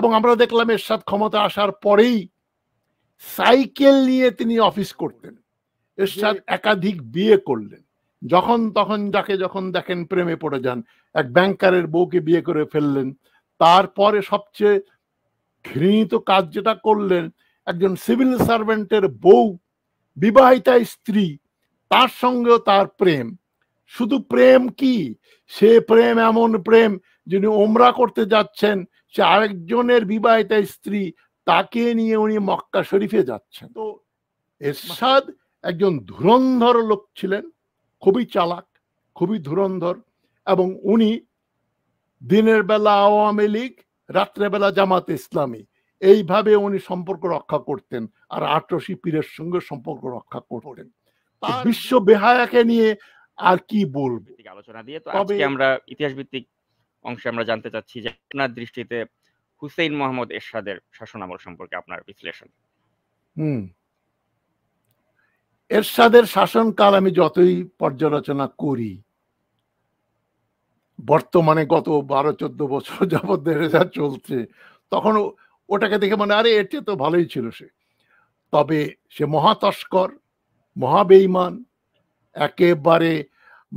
এবং আমরা দেখলাম এরশাদ ক্ষমতা আসার পরেই সাইকেল নিয়ে তিনি অফিস করতেন এরশাদ একাধিক বিয়ে করলেন যখন তখন যাকে যখন দেখেন প্রেমে পড়ে যান এক ব্যাংকারের বউকে বিয়ে করে ফেললেন তারপরে সবচেয়ে ঘৃণিত কাজ যেটা করলেন একজন সিভিল সার্ভেন্টের বউ বিবাহিতা স্ত্রী তার সঙ্গেও তার প্রেম শুধু প্রেম কি সে প্রেম এমন প্রেম যিনি ওমরা করতে যাচ্ছেন চারজনের বিবাহিত স্ত্রী তাকে নিয়ে উনি মক্কা শরীফে যাচ্ছেন তো এরশাদ একজন ধুরন্ধর লোক ছিলেন খুবই চালাক খুবই ধুরন্ধর এবং উনি দিনের বেলা আওয়ামী লীগ রাত্রেবেলা জামাত ইসলামী এইভাবে উনি সম্পর্ক রক্ষা করতেন আর আটরশি পীরের সঙ্গে সম্পর্ক রক্ষা করতেন বিশ্ব বেহায়াকে নিয়ে আর কি বলবে আলোচনা দিয়ে তো আজকে আমরা ইতিহাস ভিত্তিক অংশে আমরা জানতে চাচ্ছি যে আপনার দৃষ্টিতে হুসেইন মোহাম্মদ এরশাদের শাসন আমল সম্পর্কে আপনার বিশ্লেষণ হুম এরশাদের শাসনকাল আমি যতই পর্যালোচনা করি বর্তমানে গত বারো চোদ্দ বছর যাবৎ যা চলছে তখন ওটাকে দেখে মনে আরে এর চেয়ে তো ভালোই ছিল সে তবে সে মহাতস্কর মহাবেইমান একেবারে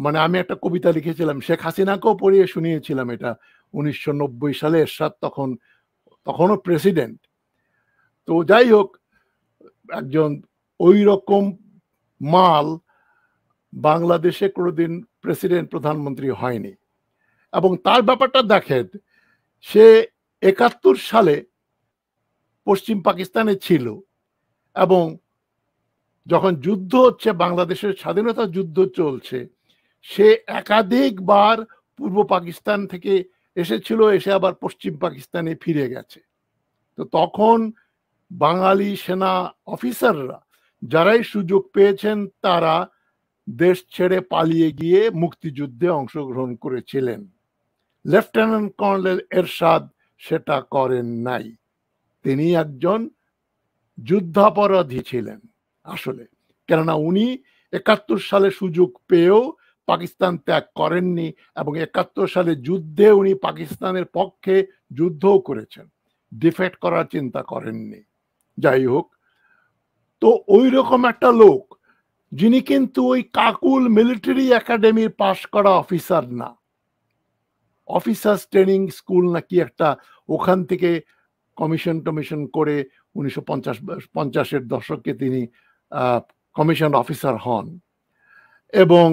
মানে আমি একটা কবিতা লিখেছিলাম শেখ হাসিনাকেও পড়িয়ে শুনিয়েছিলাম এটা উনিশশো সালে এরশাদ তখন তখনও প্রেসিডেন্ট তো যাই হোক একজন ওই রকম মাল বাংলাদেশে কোনোদিন প্রেসিডেন্ট প্রধানমন্ত্রী হয়নি এবং তার ব্যাপারটা দেখেন সে একাত্তর সালে পশ্চিম পাকিস্তানে ছিল এবং যখন যুদ্ধ হচ্ছে বাংলাদেশের স্বাধীনতা যুদ্ধ চলছে সে একাধিকবার পূর্ব পাকিস্তান থেকে এসেছিল এসে আবার পশ্চিম পাকিস্তানে ফিরে গেছে তো তখন বাঙালি সেনা অফিসাররা যারাই সুযোগ পেয়েছেন তারা দেশ ছেড়ে পালিয়ে গিয়ে মুক্তিযুদ্ধে অংশগ্রহণ করেছিলেন লেফটেন্যান্ট কর্নেল এরশাদ সেটা করেন নাই তিনি একজন যুদ্ধাপরাধী ছিলেন আসলে কেননা উনি একাত্তর সালে সুযোগ পেয়েও পাকিস্তান ত্যাগ করেননি এবং একাত্তর সালে যুদ্ধে উনি পাকিস্তানের পক্ষে যুদ্ধও করেছেন ডিফেক্ট করার চিন্তা করেননি যাই হোক তো ওই রকম একটা লোক যিনি কিন্তু ওই কাকুল মিলিটারি একাডেমির পাশ করা অফিসার না অফিসার ট্রেনিং স্কুল নাকি একটা ওখান থেকে কমিশন টমিশন করে উনিশশো পঞ্চাশ পঞ্চাশের দশকে তিনি কমিশন অফিসার হন এবং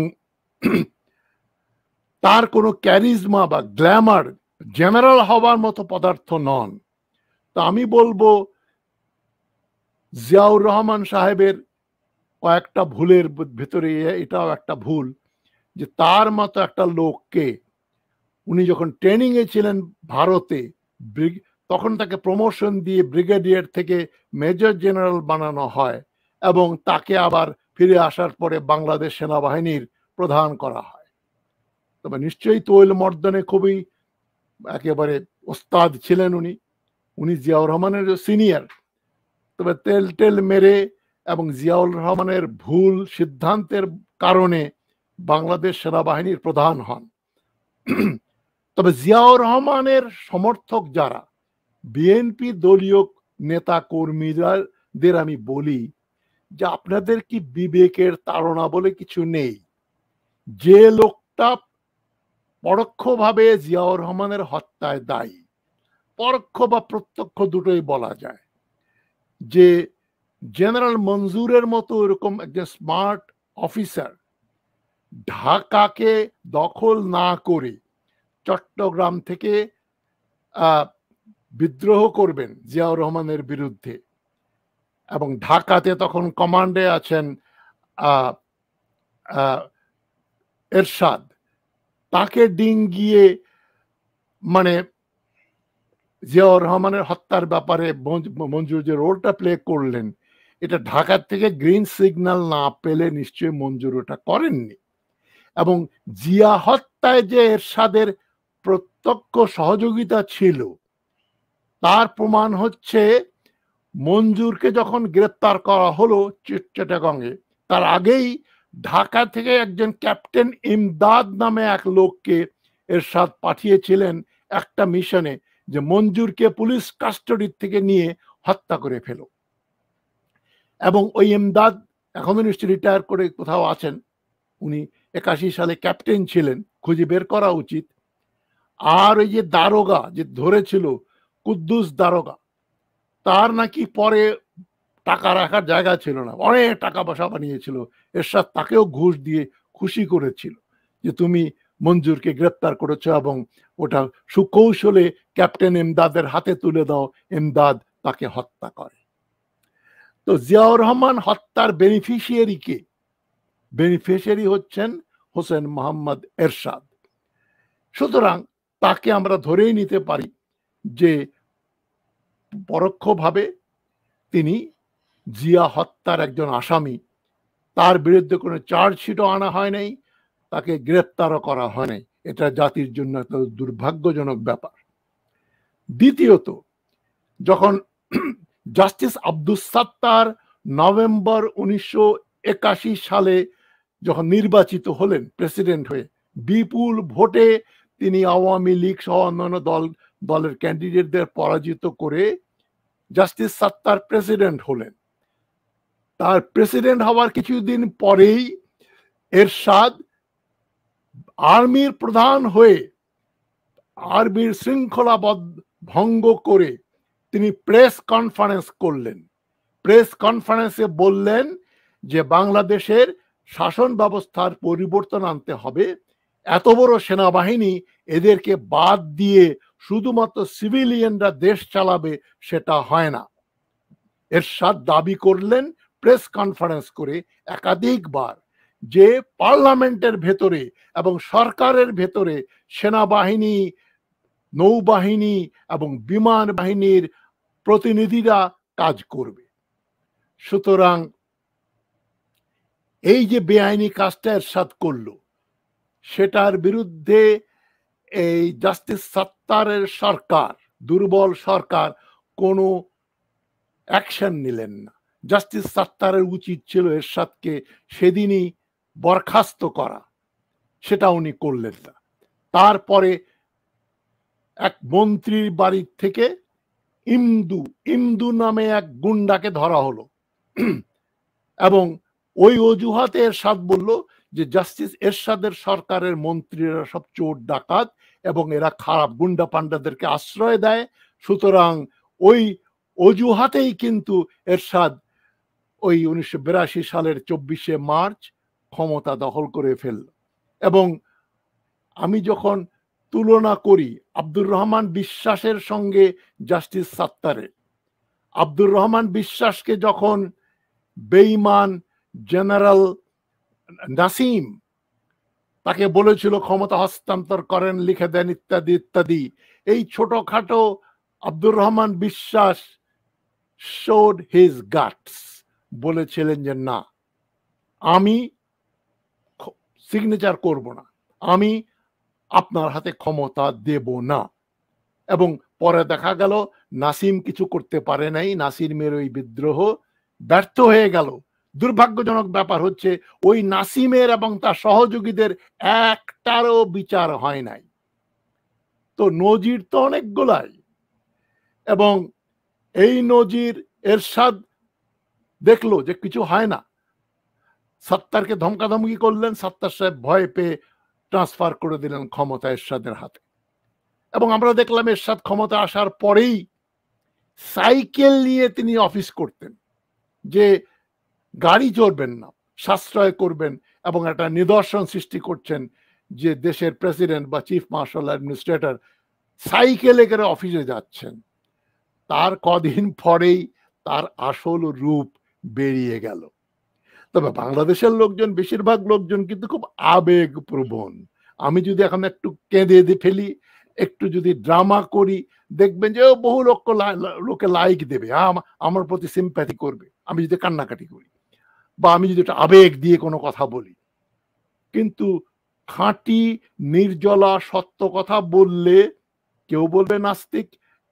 তার কোনো ক্যারিজমা বা গ্ল্যামার জেনারেল হওয়ার মতো পদার্থ নন তা আমি বলবো জিয়াউর রহমান সাহেবের কয়েকটা ভুলের ভেতরে এটাও একটা ভুল যে তার মতো একটা লোককে উনি যখন ট্রেনিংয়ে ছিলেন ভারতে তখন তাকে প্রমোশন দিয়ে ব্রিগেডিয়ার থেকে মেজর জেনারেল বানানো হয় এবং তাকে আবার ফিরে আসার পরে বাংলাদেশ সেনাবাহিনীর প্রধান করা হয় তবে নিশ্চয়ই তৈল মর্দনে খুবই একেবারে ওস্তাদ ছিলেন উনি উনি জিয়াউর রহমানের সিনিয়র তবে তেল টেল মেরে এবং জিয়াউর রহমানের ভুল সিদ্ধান্তের কারণে বাংলাদেশ সেনাবাহিনীর প্রধান হন তবে জিয়াউর রহমানের সমর্থক যারা বিএনপি দলীয় নেতা কর্মীদের আমি বলি যে আপনাদের কি বিবেকের তাড়না বলে কিছু নেই যে লোকটা পরোক্ষভাবে জিয়াউর রহমানের হত্যায় দায়ী পরোক্ষ বা প্রত্যক্ষ দুটোই বলা যায় যে জেনারেল মঞ্জুরের মতো এরকম একজন স্মার্ট অফিসার ঢাকাকে দখল না করে চট্টগ্রাম থেকে বিদ্রোহ করবেন জিয়াউর রহমানের বিরুদ্ধে এবং ঢাকাতে তখন কমান্ডে আছেন এরশাদ তাকে ডিঙ্গিয়ে মানে জিয়াউর রহমানের হত্যার ব্যাপারে মঞ্জুর যে রোলটা প্লে করলেন এটা ঢাকার থেকে গ্রিন সিগন্যাল না পেলে নিশ্চয়ই মঞ্জুর ওটা করেননি এবং জিয়া হত্যায় যে এরশাদের প্রত্যক্ষ সহযোগিতা ছিল তার প্রমাণ হচ্ছে মঞ্জুরকে যখন গ্রেপ্তার করা হলো চিটচেটাগঙ্গে তার আগেই ঢাকা থেকে একজন ক্যাপ্টেন ইমদাদ নামে এক লোককে এর সাথ পাঠিয়েছিলেন একটা মিশনে যে মঞ্জুরকে পুলিশ কাস্টডির থেকে নিয়ে হত্যা করে ফেলো এবং ওই ইমদাদ এখন নিশ্চয়ই রিটায়ার করে কোথাও আছেন উনি একাশি সালে ক্যাপ্টেন ছিলেন খুঁজে বের করা উচিত আর ওই যে দারোগা যে ধরেছিল কুদ্দুস দারোগা তার নাকি পরে টাকা রাখার জায়গা ছিল না অনেক টাকা পয়সা বানিয়েছিল এরশাদ তাকেও ঘুষ দিয়ে খুশি করেছিল যে তুমি মঞ্জুরকে গ্রেপ্তার করেছ এবং ওটা সুকৌশলে ক্যাপ্টেন এমদাদের হাতে তুলে দাও এমদাদ তাকে হত্যা করে তো জিয়াউর রহমান হত্যার বেনিফিশিয়ারি কে বেনিফিশিয়ারি হচ্ছেন হোসেন মোহাম্মদ এরশাদ সুতরাং তাকে আমরা ধরেই নিতে পারি যে পরোক্ষভাবে তিনি জিয়া হত্যার একজন আসামি তার বিরুদ্ধে কোনো চার্জশিটও আনা হয় নাই তাকে গ্রেপ্তারও করা হয় নাই এটা জাতির জন্য একটা দুর্ভাগ্যজনক ব্যাপার দ্বিতীয়ত যখন জাস্টিস আব্দুস সাত্তার নভেম্বর উনিশশো একাশি সালে যখন নির্বাচিত হলেন প্রেসিডেন্ট হয়ে বিপুল ভোটে তিনি আওয়ামী লীগ সহ অন্যান্য দল দলের ক্যান্ডিডেটদের পরাজিত করে জাস্টিস সাত্তার প্রেসিডেন্ট হলেন তার প্রেসিডেন্ট হওয়ার কিছুদিন পরেই এরশাদ আর্মির প্রধান হয়ে আর্মির শৃঙ্খলাবদ্ধ ভঙ্গ করে তিনি প্রেস কনফারেন্স করলেন প্রেস কনফারেন্সে বললেন যে বাংলাদেশের শাসন ব্যবস্থার পরিবর্তন আনতে হবে এত বড় সেনাবাহিনী এদেরকে বাদ দিয়ে শুধুমাত্র সিভিলিয়ানরা দেশ চালাবে সেটা হয় না এরশাদ দাবি করলেন প্রেস কনফারেন্স করে একাধিকবার যে পার্লামেন্টের ভেতরে এবং সরকারের ভেতরে সেনাবাহিনী নৌবাহিনী এবং বিমান বাহিনীর প্রতিনিধিরা কাজ করবে সুতরাং এই যে বেআইনি কাজটা এরশাদ করল সেটার বিরুদ্ধে এই জাস্টিস সত্তারের সরকার দুর্বল সরকার কোনো অ্যাকশন নিলেন না জাস্টিস সাত্তারের উচিত ছিল এরশাদকে সেদিনই বরখাস্ত করা সেটা উনি করলেন না তারপরে এক মন্ত্রীর বাড়ির থেকে ইমদু ইমদু নামে এক গুন্ডাকে ধরা হলো এবং ওই অজুহাতে এরশাদ বলল যে জাস্টিস এরশাদের সরকারের মন্ত্রীরা সব চোর ডাকাত এবং এরা খারাপ গুন্ডা পান্ডাদেরকে আশ্রয় দেয় সুতরাং ওই অজুহাতেই কিন্তু এরশাদ ওই উনিশশো সালের চব্বিশে মার্চ ক্ষমতা দখল করে ফেলল এবং আমি যখন তুলনা করি আব্দুর রহমান বিশ্বাসের সঙ্গে জাস্টিস সাত্তারে আব্দুর রহমান বিশ্বাসকে যখন বেইমান জেনারেল নাসিম তাকে বলেছিল ক্ষমতা হস্তান্তর করেন লিখে দেন ইত্যাদি ইত্যাদি এই ছোটখাটো আব্দুর রহমান বিশ্বাস শোড হিজ গাটস বলেছিলেন যে না আমি সিগনেচার করব না আমি আপনার হাতে ক্ষমতা দেব না এবং পরে দেখা গেল নাসিম কিছু করতে পারে নাই নাসিমের ওই বিদ্রোহ ব্যর্থ হয়ে গেল দুর্ভাগ্যজনক ব্যাপার হচ্ছে ওই নাসিমের এবং তার সহযোগীদের একটারও বিচার হয় নাই তো নজির তো অনেকগুলাই এবং এই নজির এরশাদ দেখলো যে কিছু হয় না সত্তারকে ধমকাধমকি করলেন সাত্তার সাহেব ভয় পেয়ে ট্রান্সফার করে দিলেন ক্ষমতা এরশাদের হাতে এবং আমরা দেখলাম এরশাদ ক্ষমতা আসার পরেই সাইকেল নিয়ে তিনি অফিস করতেন যে গাড়ি চড়বেন না সাশ্রয় করবেন এবং একটা নিদর্শন সৃষ্টি করছেন যে দেশের প্রেসিডেন্ট বা চিফ মার্শাল অ্যাডমিনিস্ট্রেটর সাইকেলে করে অফিসে যাচ্ছেন তার কদিন পরেই তার আসল রূপ বেরিয়ে গেল তবে বাংলাদেশের লোকজন বেশিরভাগ লোকজন কিন্তু খুব আবেগ প্রবণ আমি যদি এখন একটু কেঁদে ফেলি একটু যদি ড্রামা করি দেখবেন যে বহু লোক লোকে লাইক দেবে হ্যাঁ, আমার প্রতি সিম্প্যাথি করবে আমি যদি কান্নাকাটি করি বা আমি যদি একটা আবেগ দিয়ে কোনো কথা বলি কিন্তু খাঁটি নির্জলা সত্য কথা বললে কেউ বলবে নাস্তিক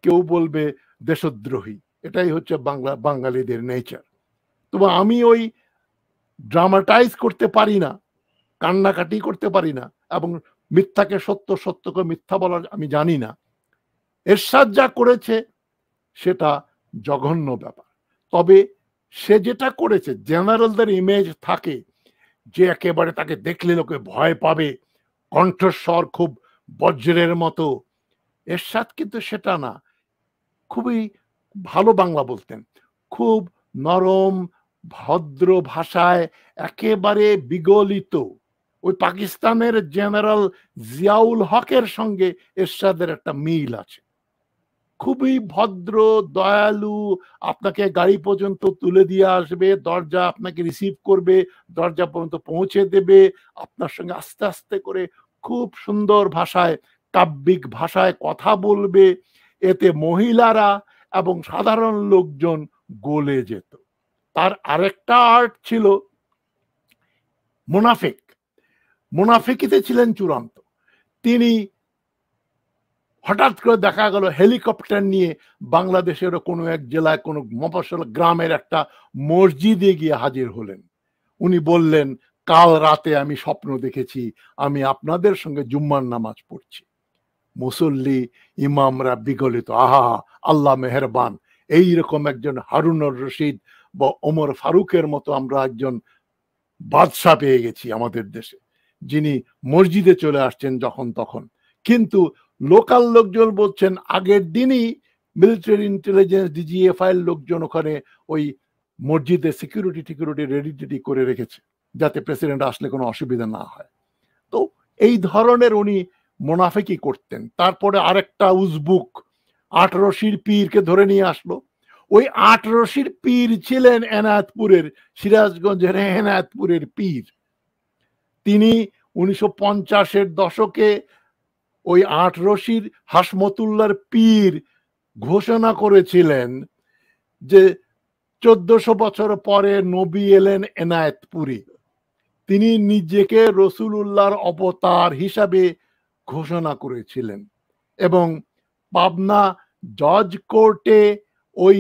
কেউ বলবে দেশদ্রোহী এটাই হচ্ছে বাংলা বাঙালিদের নেচার তবু আমি ওই ড্রামাটাইজ করতে পারি না কান্নাকাটি করতে পারি না এবং মিথ্যাকে সত্য সত্যকে মিথ্যা বলার আমি জানি না এরশাদ যা করেছে সেটা জঘন্য ব্যাপার তবে সে যেটা করেছে জেনারেলদের ইমেজ থাকে যে একেবারে তাকে দেখলে লোকে ভয় পাবে কণ্ঠস্বর খুব বজ্রের মতো এরশাদ কিন্তু সেটা না খুবই ভালো বাংলা বলতেন খুব নরম ভদ্র ভাষায় একেবারে বিগলিত ওই পাকিস্তানের জেনারেল জিয়াউল হকের সঙ্গে এরশাদের একটা মিল আছে খুবই ভদ্র দয়ালু আপনাকে গাড়ি পর্যন্ত তুলে দিয়ে আসবে দরজা আপনাকে রিসিভ করবে দরজা পর্যন্ত পৌঁছে দেবে আপনার সঙ্গে আস্তে আস্তে করে খুব সুন্দর ভাষায় কাব্যিক ভাষায় কথা বলবে এতে মহিলারা এবং সাধারণ লোকজন গলে যেত তার আরেকটা আর্ট ছিল মুনাফিক মুনাফিকিতে ছিলেন চূড়ান্ত তিনি হঠাৎ করে দেখা গেল হেলিকপ্টার নিয়ে বাংলাদেশের কোনো এক জেলায় কোনো মফসল গ্রামের একটা মসজিদে গিয়ে হাজির হলেন উনি বললেন কাল রাতে আমি স্বপ্ন দেখেছি আমি আপনাদের সঙ্গে জুম্মার নামাজ পড়ছি মুসল্লি ইমামরা বিগলিত আহা আল্লাহ মেহরবান এইরকম একজন হারুনর রশিদ বা ওমর ফারুকের মতো আমরা একজন বাদশাহ পেয়ে গেছি আমাদের দেশে যিনি মসজিদে চলে আসছেন যখন তখন কিন্তু লোকাল লোকজন বলছেন আগের দিনই মিলিটারি ইন্টেলিজেন্স ডিজিএফআই লোকজন ওখানে ওই মসজিদে সিকিউরিটি টিকিউরিটি রেডি টেডি করে রেখেছে যাতে প্রেসিডেন্ট আসলে কোনো অসুবিধা না হয় তো এই ধরনের উনি মোনাফেকি করতেন তারপরে আরেকটা উজবুক আঠারো শিল্পীরকে ধরে নিয়ে আসলো ওই আট রশির পীর ছিলেন এনায়তপুরের সিরাজগঞ্জের এনায়তপুরের পীর তিনি উনিশশো পঞ্চাশের দশকে ওই আট রশির হাসমতুল্লার পীর ঘোষণা করেছিলেন যে চোদ্দশো বছর পরে নবী এলেন এনায়েতপুরে তিনি নিজেকে রসুলুল্লাহর অবতার হিসাবে ঘোষণা করেছিলেন এবং পাবনা জজ কোর্টে ওই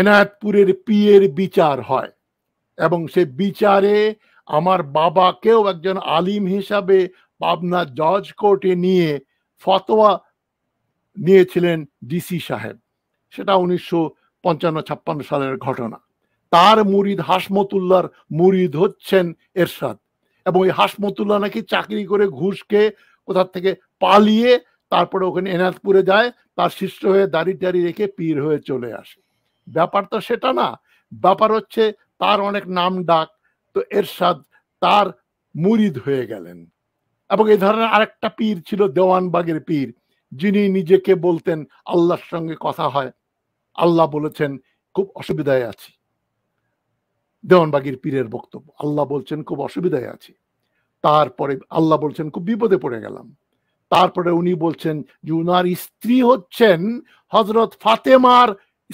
এনায়তপুরের পিয়ের বিচার হয় এবং সে বিচারে আমার বাবাকেও একজন আলিম হিসাবে পাবনা জজ কোর্টে নিয়ে ফতোয়া নিয়েছিলেন ডিসি সাহেব সেটা উনিশশো পঞ্চান্ন ছাপ্পান্ন সালের ঘটনা তার মুরিদ হাসমতুল্লার মুরিদ হচ্ছেন এরশাদ এবং ওই হাসমতুল্লাহ নাকি চাকরি করে ঘুষকে কোথার থেকে পালিয়ে তারপরে ওখানে এনাথপুরে যায় তার শিষ্ট হয়ে দাড়ি টাড়ি রেখে পীর হয়ে চলে আসে ব্যাপার তো সেটা না ব্যাপার হচ্ছে তার অনেক নাম ডাক তো এরশাদ তার মুরিদ হয়ে গেলেন এবং এই ধরনের আরেকটা পীর ছিল দেওয়ানবাগের পীর যিনি নিজেকে বলতেন আল্লাহর সঙ্গে কথা হয় আল্লাহ বলেছেন খুব অসুবিধায় আছি দেওয়ানবাগির পীরের বক্তব্য আল্লাহ বলছেন খুব অসুবিধায় আছি তারপরে আল্লাহ বলছেন খুব বিপদে পড়ে গেলাম তারপরে উনি বলছেন যে উনার স্ত্রী হচ্ছেন হজরত ফাতেমার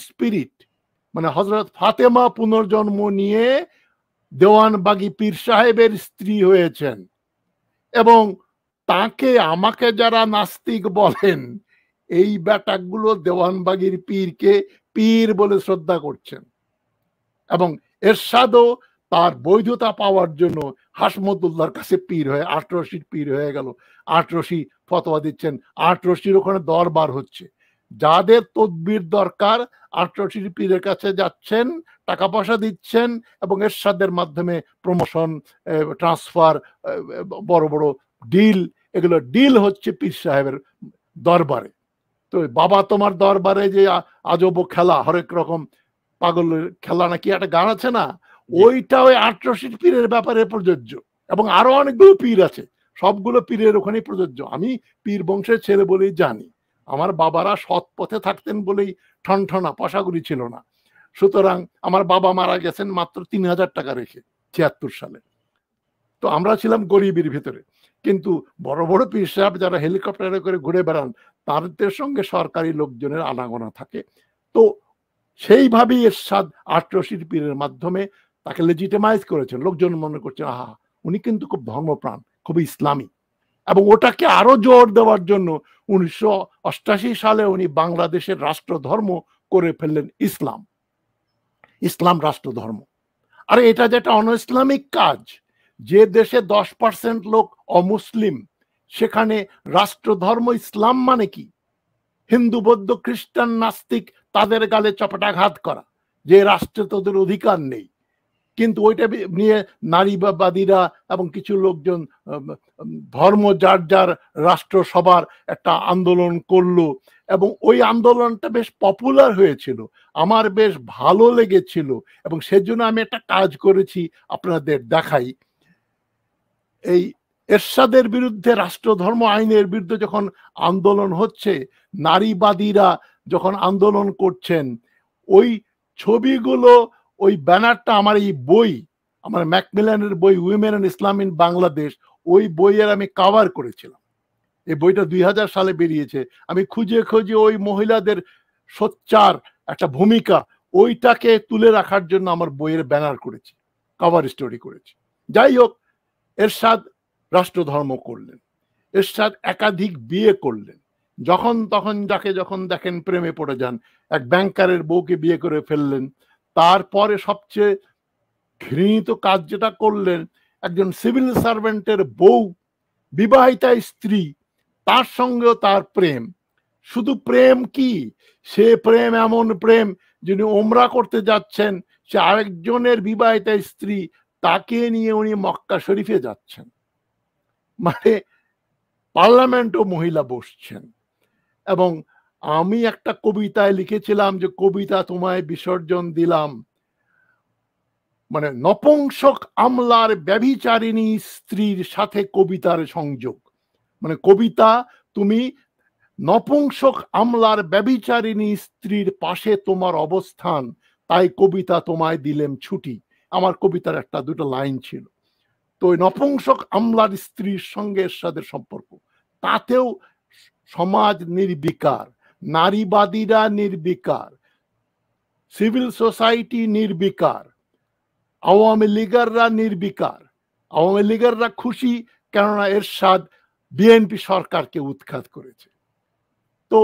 স্পিরিট মানে হজরত ফাতেমা পুনর্জন্ম নিয়ে দেওয়ান বাগি পীর সাহেবের স্ত্রী হয়েছেন এবং তাকে আমাকে যারা নাস্তিক বলেন এই ব্যাটাকগুলো দেওয়ানবাগির পীরকে পীর বলে শ্রদ্ধা করছেন এবং এরশাদও তার বৈধতা পাওয়ার জন্য হাসমদুল্লাহর কাছে পীর হয়ে আটরশির পীর হয়ে গেল আটরশি ফতোয়া দিচ্ছেন আটরশির ওখানে দরবার হচ্ছে যাদের তদবির দরকার আটরশির পীরের কাছে যাচ্ছেন টাকা পয়সা দিচ্ছেন এবং এরশাদের মাধ্যমে প্রমোশন ট্রান্সফার বড় বড় ডিল এগুলো ডিল হচ্ছে পীর সাহেবের দরবারে তো বাবা তোমার দরবারে যে আজব খেলা হরেক রকম পাগল খেলা নাকি একটা গান আছে না ওইটা ওই আটরশির পীরের ব্যাপারে প্রযোজ্য এবং আরো অনেকগুলো পীর আছে সবগুলো পীরের ওখানে প্রযোজ্য আমি পীর বংশের ছেলে বলেই জানি আমার বাবারা সৎ পথে থাকতেন বলেই ঠনঠনা পশাগুলি ছিল না সুতরাং আমার বাবা মারা গেছেন মাত্র তিন হাজার টাকা রেখে ছিয়াত্তর সালে তো আমরা ছিলাম গরিবের ভিতরে কিন্তু বড় বড় পীর সাহেব যারা হেলিকপ্টারে করে ঘুরে বেড়ান তাদের সঙ্গে সরকারি লোকজনের আনাগোনা থাকে তো সেইভাবেই এরশাদ আটরশির পীরের মাধ্যমে তাকে লেজিটেমাইজ করেছেন লোকজন মনে করছেন আহা উনি কিন্তু খুব ধর্মপ্রাণ খুবই ইসলামী এবং ওটাকে আরো জোর দেওয়ার জন্য উনিশশো সালে উনি বাংলাদেশের রাষ্ট্রধর্ম করে ফেললেন ইসলাম ইসলাম রাষ্ট্রধর্ম আর এটা যেটা অন ইসলামিক কাজ যে দেশে দশ পার্সেন্ট লোক অমুসলিম সেখানে রাষ্ট্রধর্ম ইসলাম মানে কি হিন্দু বৌদ্ধ খ্রিস্টান নাস্তিক তাদের গালে চপাটাঘাত করা যে রাষ্ট্রে তোদের অধিকার নেই কিন্তু ওইটা নিয়ে নারীবাদীরা এবং কিছু লোকজন ধর্ম যার যার রাষ্ট্র সবার একটা আন্দোলন করলো এবং ওই আন্দোলনটা বেশ পপুলার হয়েছিল আমার বেশ ভালো লেগেছিল এবং সেজন্য আমি একটা কাজ করেছি আপনাদের দেখাই এই এরশাদের বিরুদ্ধে রাষ্ট্রধর্ম আইনের বিরুদ্ধে যখন আন্দোলন হচ্ছে নারীবাদীরা যখন আন্দোলন করছেন ওই ছবিগুলো ওই ব্যানারটা আমার এই বই আমার ম্যাকমিলানের বই women and Islam in Bangladesh ওই বইয়ের আমি কাভার করেছিলাম এই বইটা দুই সালে বেরিয়েছে আমি খুঁজে খুঁজে ওই মহিলাদের সোচ্চার একটা ভূমিকা ওইটাকে তুলে রাখার জন্য আমার বইয়ের ব্যানার করেছি কভার স্টোরি করেছি যাই হোক এরশাদ রাষ্ট্রধর্ম করলেন এরশাদ একাধিক বিয়ে করলেন যখন তখন যাকে যখন দেখেন প্রেমে পড়ে যান এক ব্যাংকারের বউকে বিয়ে করে ফেললেন তারপরে সবচেয়ে ঘৃণীত কাজ যেটা করলেন একজন সিভিল সার্ভেন্টের বউ বিবাহিতা স্ত্রী তার সঙ্গেও তার প্রেম শুধু প্রেম কি সে প্রেম এমন প্রেম যিনি ওমরা করতে যাচ্ছেন সে আরেকজনের বিবাহিতা স্ত্রী তাকে নিয়ে উনি মক্কা শরীফে যাচ্ছেন মানে পার্লামেন্টও মহিলা বসছেন এবং আমি একটা কবিতায় লিখেছিলাম যে কবিতা তোমায় বিসর্জন দিলাম মানে নপুংসক আমলার ব্যভিচারিণী স্ত্রীর সাথে কবিতার সংযোগ মানে কবিতা তুমি নপুংসক আমলার ব্যভিচারিণী স্ত্রীর পাশে তোমার অবস্থান তাই কবিতা তোমায় দিলেম ছুটি আমার কবিতার একটা দুটো লাইন ছিল তো ওই নপুংসক আমলার স্ত্রীর সঙ্গে এর সাথে সম্পর্ক তাতেও সমাজ নির্বিকার নারীবাদীরা নির্বিকার সিভিল সোসাইটি নির্বিকার আওয়ামী লীগাররা নির্বিকার আওয়ামী লীগাররা খুশি কেননা এরশাদ বিএনপি সরকারকে উৎখাত করেছে তো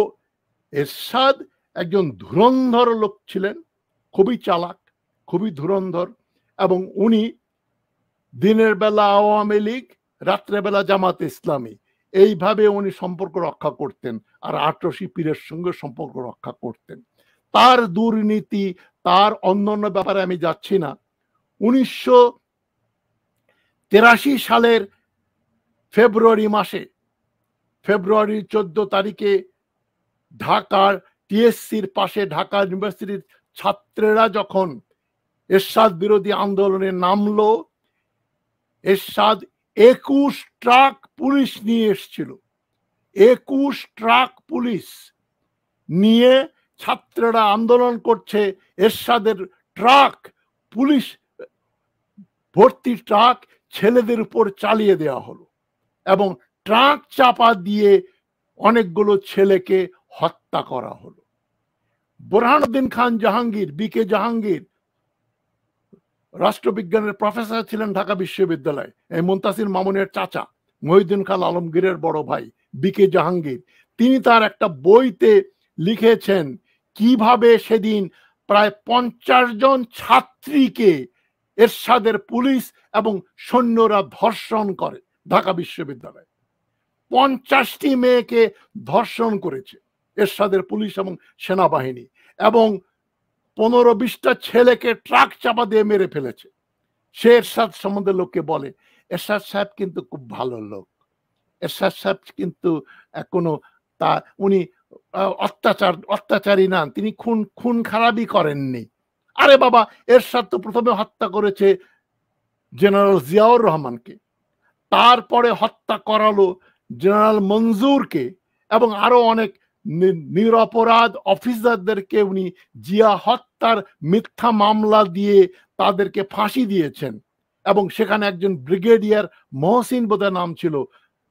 এরশাদ একজন ধুরন্ধর লোক ছিলেন খুবই চালাক খুবই ধুরন্ধর এবং উনি দিনের বেলা আওয়ামী লীগ রাত্রেবেলা জামাত ইসলামী এইভাবে উনি সম্পর্ক রক্ষা করতেন আর আটরশি পীরের সঙ্গে সম্পর্ক রক্ষা করতেন তার দুর্নীতি তার অন্যান্য ব্যাপারে আমি যাচ্ছি না উনিশশো তেরাশি সালের ফেব্রুয়ারি মাসে ফেব্রুয়ারির চোদ্দ তারিখে ঢাকার টিএসসির পাশে ঢাকা ইউনিভার্সিটির ছাত্রেরা যখন এরশাদ বিরোধী আন্দোলনে নামলো এরশাদ একুশ ট্রাক পুলিশ নিয়ে এসছিল একুশ ট্রাক পুলিশ নিয়ে ছাত্ররা আন্দোলন করছে এরশাদের ট্রাক পুলিশ ভর্তি ট্রাক ছেলেদের উপর চালিয়ে দেওয়া হলো এবং ট্রাক চাপা দিয়ে অনেকগুলো ছেলেকে হত্যা করা হলো বোরহানুদ্দিন খান জাহাঙ্গীর বিকে জাহাঙ্গীর রাষ্ট্রবিজ্ঞানের প্রফেসর ছিলেন ঢাকা বিশ্ববিদ্যালয়ে এই মুন্তাসির মামুনের চাচা মহিউদ্দিন খান আলমগীরের বড় ভাই বিকে জাহাঙ্গীর তিনি তার একটা বইতে লিখেছেন কিভাবে সেদিন প্রায় পঞ্চাশ জন ছাত্রীকে এরশাদের পুলিশ এবং সৈন্যরা ধর্ষণ করে ঢাকা বিশ্ববিদ্যালয়ে পঞ্চাশটি মেয়েকে ধর্ষণ করেছে এরশাদের পুলিশ এবং সেনাবাহিনী এবং পনেরো বিশটা ছেলেকে ট্রাক চাপা দিয়ে মেরে ফেলেছে সে এরশাদ সম্বন্ধে লোককে বলে এরশাদ সাহেব কিন্তু খুব ভালো লোক এরশাদ সাহেব কিন্তু কোনো তা উনি অত্যাচার অত্যাচারী নান তিনি খুন খুন খারাপই করেননি আরে বাবা এরশাদ তো প্রথমে হত্যা করেছে জেনারেল জিয়াউর রহমানকে তারপরে হত্যা করালো জেনারেল মঞ্জুরকে এবং আরো অনেক নিরপরাধ অফিসারদেরকে উনি জিয়া হত্যার মিথ্যা মামলা দিয়ে তাদেরকে ফাঁসি দিয়েছেন এবং সেখানে একজন ব্রিগেডিয়ার মহসিন বোধহয় নাম ছিল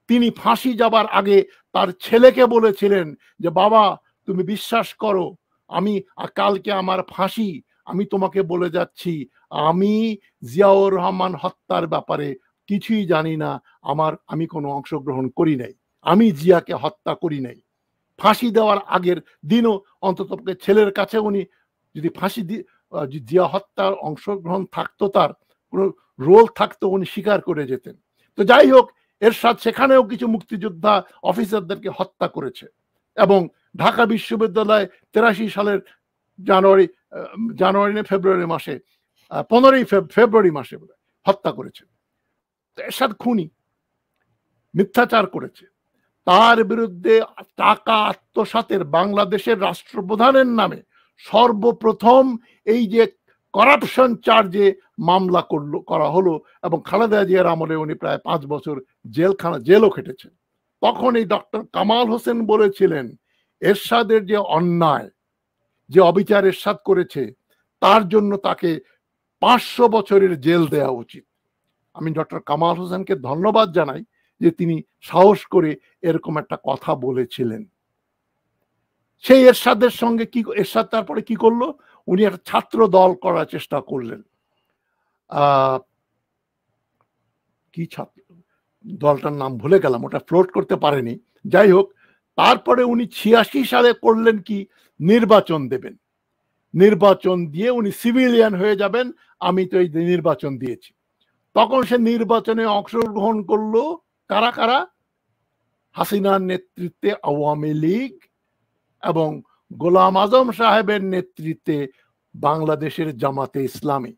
তিনি ফাঁসি যাবার আগে তার ছেলেকে বলেছিলেন যে বাবা তুমি বিশ্বাস করো আমি কালকে আমার ফাঁসি আমি তোমাকে বলে যাচ্ছি আমি জিয়াউর রহমান হত্যার ব্যাপারে কিছুই জানি না আমার আমি কোনো অংশগ্রহণ করি নাই আমি জিয়াকে হত্যা করি নাই ফাঁসি দেওয়ার আগের দিনও অন্তত ছেলের কাছে উনি যদি ফাঁসি জিয়া হত্যার অংশগ্রহণ থাকতো তার কোন রোল থাকতো উনি স্বীকার করে যেতেন তো যাই হোক এরশাদ সেখানেও কিছু মুক্তিযোদ্ধা অফিসারদেরকে হত্যা করেছে এবং ঢাকা বিশ্ববিদ্যালয়ে তেরাশি সালের জানুয়ারি জানুয়ারি না ফেব্রুয়ারি মাসে পনেরোই ফেব্রুয়ারি মাসে হত্যা করেছে এরশাদ খুনি মিথ্যাচার করেছে তার বিরুদ্ধে টাকা আত্মসাতের বাংলাদেশের রাষ্ট্রপ্রধানের নামে সর্বপ্রথম এই যে করাপশন চার্জে মামলা করলো করা হলো এবং খালেদা জিয়ার আমলে উনি প্রায় পাঁচ বছর জেলখানা জেলও খেটেছেন তখন এই ডক্টর কামাল হোসেন বলেছিলেন এরশাদের যে অন্যায় যে অবিচার এরশাদ করেছে তার জন্য তাকে পাঁচশো বছরের জেল দেওয়া উচিত আমি ডক্টর কামাল হোসেনকে ধন্যবাদ জানাই যে তিনি সাহস করে এরকম একটা কথা বলেছিলেন সেই এরশাদের সঙ্গে কি এরশাদ তারপরে কি করলো উনি একটা ছাত্র দল করার চেষ্টা করলেন কি ছাত্র দলটার নাম ভুলে গেলাম ওটা ফ্লোট করতে পারেনি যাই হোক তারপরে উনি ছিয়াশি সালে করলেন কি নির্বাচন দেবেন নির্বাচন দিয়ে উনি সিভিলিয়ান হয়ে যাবেন আমি তো এই নির্বাচন দিয়েছি তখন সে নির্বাচনে অংশগ্রহণ করলো কারা কারা হাসিনার নেতৃত্বে আওয়ামী লীগ এবং গোলাম আজম সাহেবের নেতৃত্বে বাংলাদেশের জামাতে ইসলামী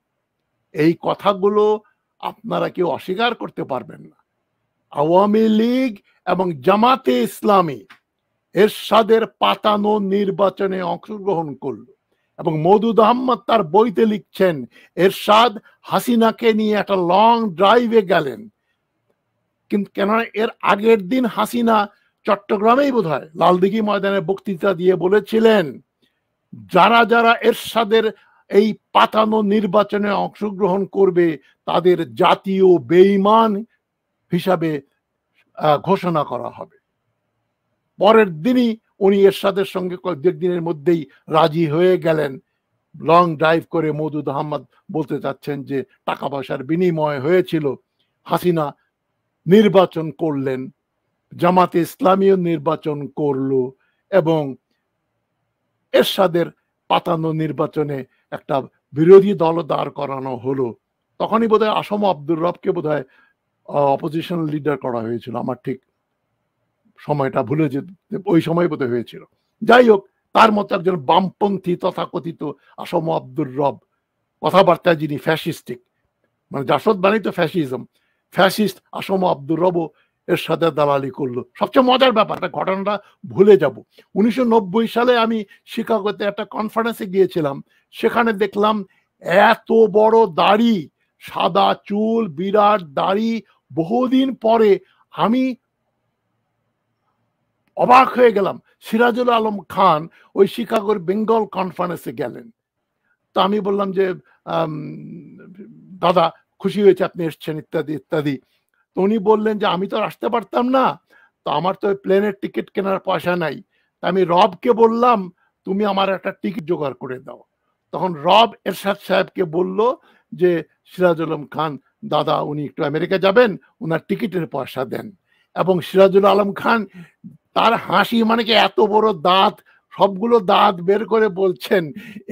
এই কথাগুলো আপনারা কেউ অস্বীকার করতে পারবেন না আওয়ামী লীগ এবং জামাতে ইসলামী এরশাদের পাতানো নির্বাচনে অংশগ্রহণ করল এবং মধুদ আহম্মদ তার বইতে লিখছেন এরশাদ হাসিনাকে নিয়ে একটা লং ড্রাইভে গেলেন কিন্তু কেননা এর আগের দিন হাসিনা চট্টগ্রামেই বোধ হয় লালদিঘি ময়দানে বক্তৃতা দিয়ে বলেছিলেন যারা যারা এরশাদের এই পাতানো নির্বাচনে অংশগ্রহণ করবে তাদের জাতীয় বেইমান হিসাবে ঘোষণা করা হবে পরের দিনই উনি এরশাদের সঙ্গে কয়েক দিনের মধ্যেই রাজি হয়ে গেলেন লং ড্রাইভ করে মদুদ আহমদ বলতে চাচ্ছেন যে টাকা পয়সার বিনিময় হয়েছিল হাসিনা নির্বাচন করলেন জামাতে ইসলামীও নির্বাচন করল এবং এরশাদের পাতানো নির্বাচনে একটা বিরোধী দল দাঁড় করানো হলো তখনই বোধহয় আসম আব্দুর রবকে বোধহয় অপোজিশন লিডার করা হয়েছিল আমার ঠিক সময়টা ভুলে যে ওই সময় বোধ হয়েছিল যাই হোক তার মতো একজন বামপন্থী তথাকথিত আসম আব্দুর রব কথাবার্তায় যিনি ফ্যাসিস্টিক মানে জাসদ বাণী তো ফ্যাসিজম ফ্যাসিস্ট আসম আব্দুর রব এর সাথে দালালি করলো সবচেয়ে মজার ব্যাপারটা ঘটনাটা ভুলে যাব উনিশশো সালে আমি শিকাগোতে একটা কনফারেন্সে গিয়েছিলাম সেখানে দেখলাম এত বড় দাড়ি সাদা চুল বিরাট দাড়ি বহুদিন পরে আমি অবাক হয়ে গেলাম সিরাজুল আলম খান ওই শিকাগোর বেঙ্গল কনফারেন্সে গেলেন তো আমি বললাম যে দাদা খুশি হয়েছে আপনি এসছেন ইত্যাদি ইত্যাদি তো উনি বললেন যে আমি তো আসতে পারতাম না তো আমার তো প্লেনের টিকিট কেনার পয়সা নাই তা আমি রবকে বললাম তুমি আমার একটা টিকিট জোগাড় করে দাও তখন রব এরশাদ সাহেবকে বলল যে সিরাজ আলম খান দাদা উনি একটু আমেরিকা যাবেন ওনার টিকিটের পয়সা দেন এবং সিরাজুল আলম খান তার হাসি মানে কি এত বড় দাঁত সবগুলো দাঁত বের করে বলছেন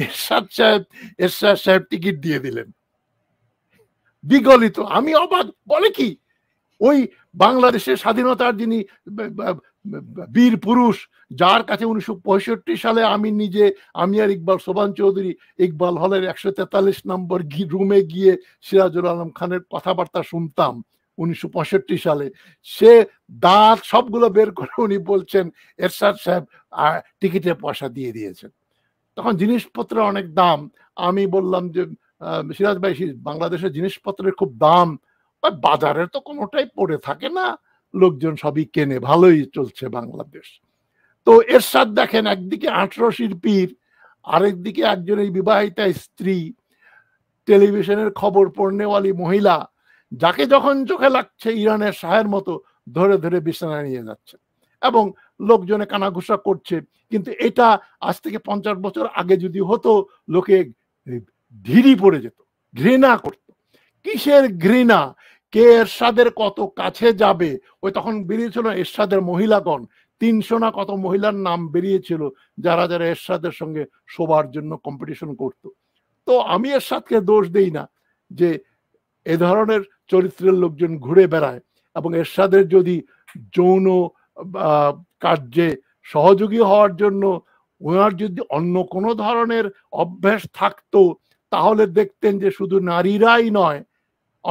এরশাদ সাহেব এরশাদ সাহেব টিকিট দিয়ে দিলেন বিগলিত আমি অবাক বলে কি ওই বাংলাদেশের স্বাধীনতার যিনি বীর পুরুষ যার কাছে উনিশশো সালে আমি নিজে আমি আর ইকবাল সোবান চৌধুরী ইকবাল হলের একশো তেতাল্লিশ নম্বর রুমে গিয়ে সিরাজুল আলম খানের কথাবার্তা শুনতাম উনিশশো সালে সে দাঁত সবগুলো বের করে উনি বলছেন এরশাদ সাহেব টিকিটে পয়সা দিয়ে দিয়েছেন তখন জিনিসপত্রের অনেক দাম আমি বললাম যে সিরাজ ভাই বাংলাদেশের জিনিসপত্রের খুব দাম বাজারে তো কোনোটাই পড়ে থাকে না লোকজন সবই কেনে ভালোই চলছে বাংলাদেশ তো এর সাথ দেখেন একদিকে আঠারো শিল্পীর আরেকদিকে একজন এই বিবাহিতা স্ত্রী টেলিভিশনের খবর পড়নেওয়ালি মহিলা যাকে যখন চোখে লাগছে ইরানের শাহের মতো ধরে ধরে বিছানা নিয়ে যাচ্ছে এবং লোকজনে কানাঘুষা করছে কিন্তু এটা আজ থেকে পঞ্চাশ বছর আগে যদি হতো লোকে ধিরি পড়ে যেত ঘৃণা করত কিসের ঘৃণা কে এরশাদের কত কাছে যাবে ওই তখন বেরিয়েছিল এরশাদের মহিলাগণ তিনশো না কত মহিলার নাম বেরিয়েছিল যারা যারা এরশাদের সঙ্গে শোবার জন্য কম্পিটিশন করত তো আমি এরশাদকে দোষ দেই না যে এ ধরনের চরিত্রের লোকজন ঘুরে বেড়ায় এবং এরশাদের যদি যৌন কার্যে সহযোগী হওয়ার জন্য ওনার যদি অন্য কোনো ধরনের অভ্যাস থাকতো তাহলে দেখতেন যে শুধু নারীরাই নয়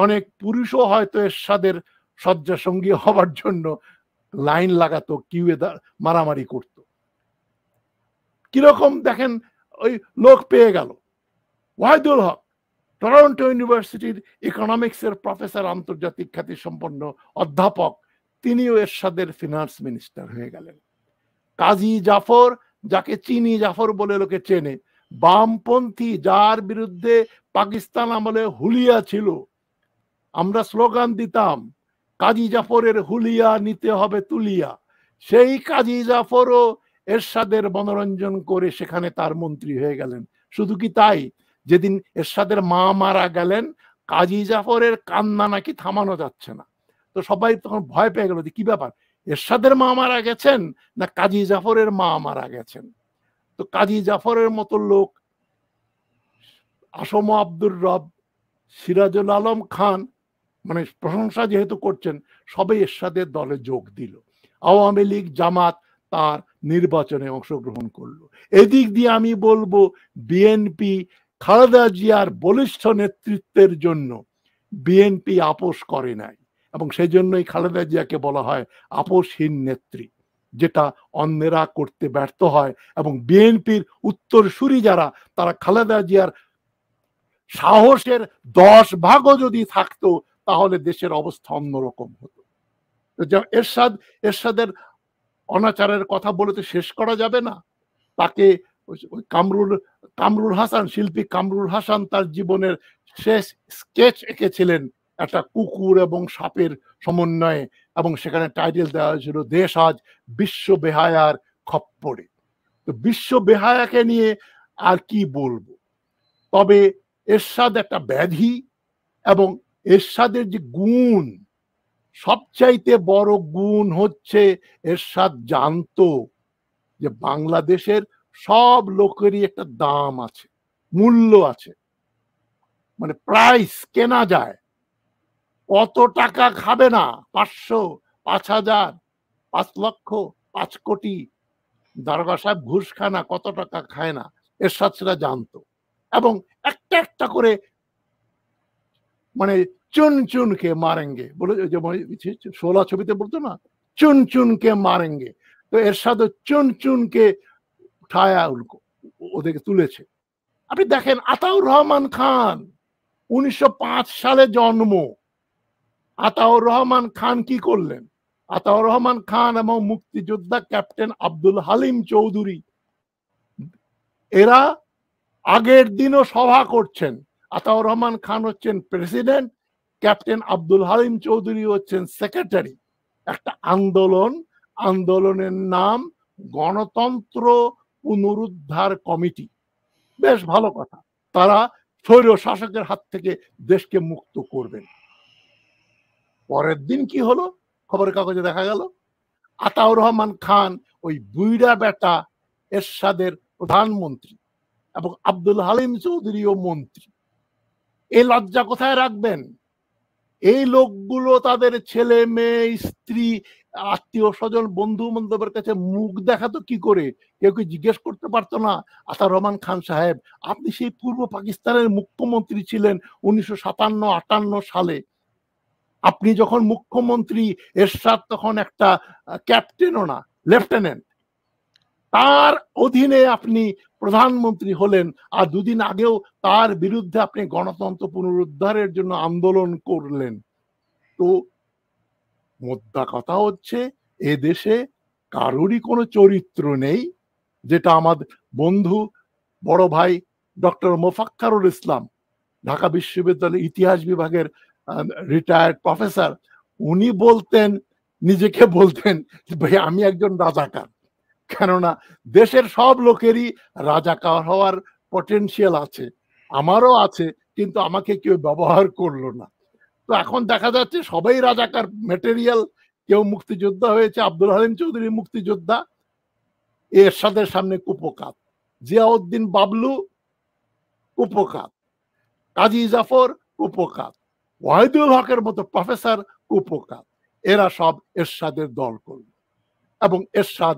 অনেক পুরুষও হয়তো এরশাদের সঙ্গী হবার জন্য লাইন লাগাতো কিউয়ে মারামারি করত কিরকম দেখেন ওই লোক পেয়ে গেল ওয়াহিদুল হক টরন্টো ইউনিভার্সিটির ইকোনমিক্সের প্রফেসর আন্তর্জাতিক খ্যাতি সম্পন্ন অধ্যাপক তিনিও এরশাদের ফিনান্স মিনিস্টার হয়ে গেলেন কাজী জাফর যাকে চিনি জাফর বলে লোকে চেনে বামপন্থী যার বিরুদ্ধে পাকিস্তান আমলে হুলিয়া ছিল আমরা স্লোগান দিতাম কাজী জাফরের হুলিয়া নিতে হবে তুলিয়া সেই কাজী জাফরও এরশাদের মনোরঞ্জন করে সেখানে তার মন্ত্রী হয়ে গেলেন শুধু কি তাই যেদিন এরশাদের মা মারা গেলেন কাজী জাফরের কান্না নাকি থামানো যাচ্ছে না তো সবাই তখন ভয় পেয়ে গেল যে কি ব্যাপার এরশাদের মা মারা গেছেন না কাজী জাফরের মা মারা গেছেন তো কাজী জাফরের মতো লোক আসম আব্দুর রব সিরাজুল আলম খান মানে প্রশংসা যেহেতু করছেন সবে এরশাদের দলে যোগ দিল আওয়ামী লীগ জামাত তার নির্বাচনে অংশগ্রহণ করলো এদিক দিয়ে আমি বলবো বিএনপি খালেদা জিয়ার বলিষ্ঠ নেতৃত্বের জন্য বিএনপি আপোষ করে নাই এবং সেই জন্যই খালেদা জিয়াকে বলা হয় আপোষহীন নেত্রী যেটা অন্যেরা করতে ব্যর্থ হয় এবং বিএনপির উত্তরসূরি যারা তারা খালেদা জিয়ার সাহসের দশ ভাগও যদি থাকতো তাহলে দেশের অবস্থা অন্যরকম হতো এরশাদ এরশাদের অনাচারের কথা বলে তো শেষ করা যাবে না তাকে কামরুল কামরুল হাসান শিল্পী কামরুল হাসান তার জীবনের শেষ স্কেচ এঁকেছিলেন একটা কুকুর এবং সাপের সমন্বয়ে এবং সেখানে টাইটেল দেওয়া হয়েছিল দেশ আজ বিশ্ব বেহায়ার খপ্পরে তো বিশ্ব বেহায়াকে নিয়ে আর কি বলবো তবে এরশাদ একটা ব্যাধি এবং এরশাদের যে গুণ সবচাইতে বড় গুণ হচ্ছে এরশাদ জানতো যে বাংলাদেশের সব লোকেরই একটা দাম আছে মূল্য আছে মানে প্রাইস কেনা যায় অত টাকা খাবে না পাঁচশো পাঁচ হাজার পাঁচ লক্ষ পাঁচ কোটি দারোগা সাহেব ঘুষ খায় না কত টাকা খায় না এর সেটা জানতো এবং একটা একটা করে মানে চুন চুনকে মারেঙ্গে বলে সোলা ছবিতে বলতো না চুন চুনকে মারেঙ্গে তো এর সাথে চুন চুনকে ঠায়া উল্কো ওদেরকে তুলেছে আপনি দেখেন আতাউর রহমান খান উনিশশো সালে জন্ম আতাউর রহমান খান কি করলেন আতাউর রহমান খান এবং মুক্তিযোদ্ধা ক্যাপ্টেন আব্দুল হালিম চৌধুরী এরা আগের দিনও সভা করছেন আতাউর রহমান খান হচ্ছেন প্রেসিডেন্ট ক্যাপ্টেন আব্দুল হালিম চৌধুরী হচ্ছেন সেক্রেটারি একটা আন্দোলন আন্দোলনের নাম গণতন্ত্র পুনরুদ্ধার কমিটি বেশ ভালো কথা তারা স্বৈর শাসকের হাত থেকে দেশকে মুক্ত করবেন পরের দিন কি হলো খবরের কাগজে দেখা গেল আতাউর রহমান খান ওই বুইড়া বেটা এরশাদের প্রধানমন্ত্রী এবং আব্দুল হালিম চৌধুরীও মন্ত্রী এই লজ্জা কোথায় রাখবেন এই লোকগুলো তাদের ছেলে মেয়ে স্ত্রী আত্মীয় স্বজন বন্ধু বান্ধবের কাছে মুখ দেখাতো কি করে কেউ কি জিজ্ঞেস করতে পারতো না আতা রহমান খান সাহেব আপনি সেই পূর্ব পাকিস্তানের মুখ্যমন্ত্রী ছিলেন উনিশশো সাতান্ন আটান্ন সালে আপনি যখন মুখ্যমন্ত্রী এরশাদ তখন একটা ক্যাপ্টেনও না লেফটেন্যান্ট তার অধীনে আপনি প্রধানমন্ত্রী হলেন আর দুদিন আগেও তার বিরুদ্ধে আপনি গণতন্ত্র পুনরুদ্ধারের জন্য আন্দোলন করলেন তো মোদ্দা কথা হচ্ছে এ দেশে কারোরই কোনো চরিত্র নেই যেটা আমার বন্ধু বড় ভাই ডক্টর মোফাক্ষারুল ইসলাম ঢাকা বিশ্ববিদ্যালয়ের ইতিহাস বিভাগের রিটায়ার্ড প্রফেসর উনি বলতেন নিজেকে বলতেন ভাই আমি একজন রাজাকার কেননা দেশের সব লোকেরই রাজাকার হওয়ার পটেনশিয়াল আছে আমারও আছে কিন্তু আমাকে কেউ ব্যবহার করলো না তো এখন দেখা যাচ্ছে সবাই রাজাকার মেটেরিয়াল কেউ মুক্তিযোদ্ধা হয়েছে আব্দুল হালিম চৌধুরী মুক্তিযোদ্ধা এরশাদের সামনে কুপকাত জিয়াউদ্দিন বাবলু কুপকাত কাজী জাফর কুপকাত ওয়াহিদুল হকের মতো প্রফেসর উপকার এরা সব এরশাদের দল করল এবং এরশাদ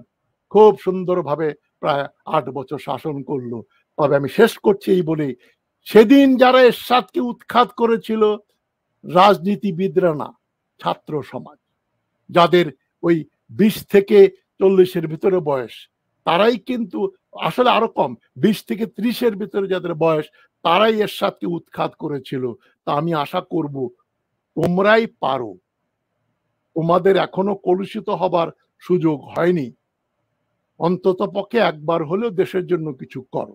খুব সুন্দরভাবে প্রায় আট বছর শাসন করল তবে আমি শেষ করছি এই বলে সেদিন যারা এরশাদকে উৎখাত করেছিল রাজনীতিবিদরা না ছাত্র সমাজ যাদের ওই বিশ থেকে চল্লিশের ভিতরে বয়স তারাই কিন্তু আসলে আরো কম বিশ থেকে ত্রিশের ভিতরে যাদের বয়স তারাই এরশাদকে উৎখাত করেছিল তা আমি আশা করব তোমরাই পারো তোমাদের এখনো কলুষিত হবার সুযোগ হয়নি অন্তত পক্ষে একবার হলেও দেশের জন্য কিছু করো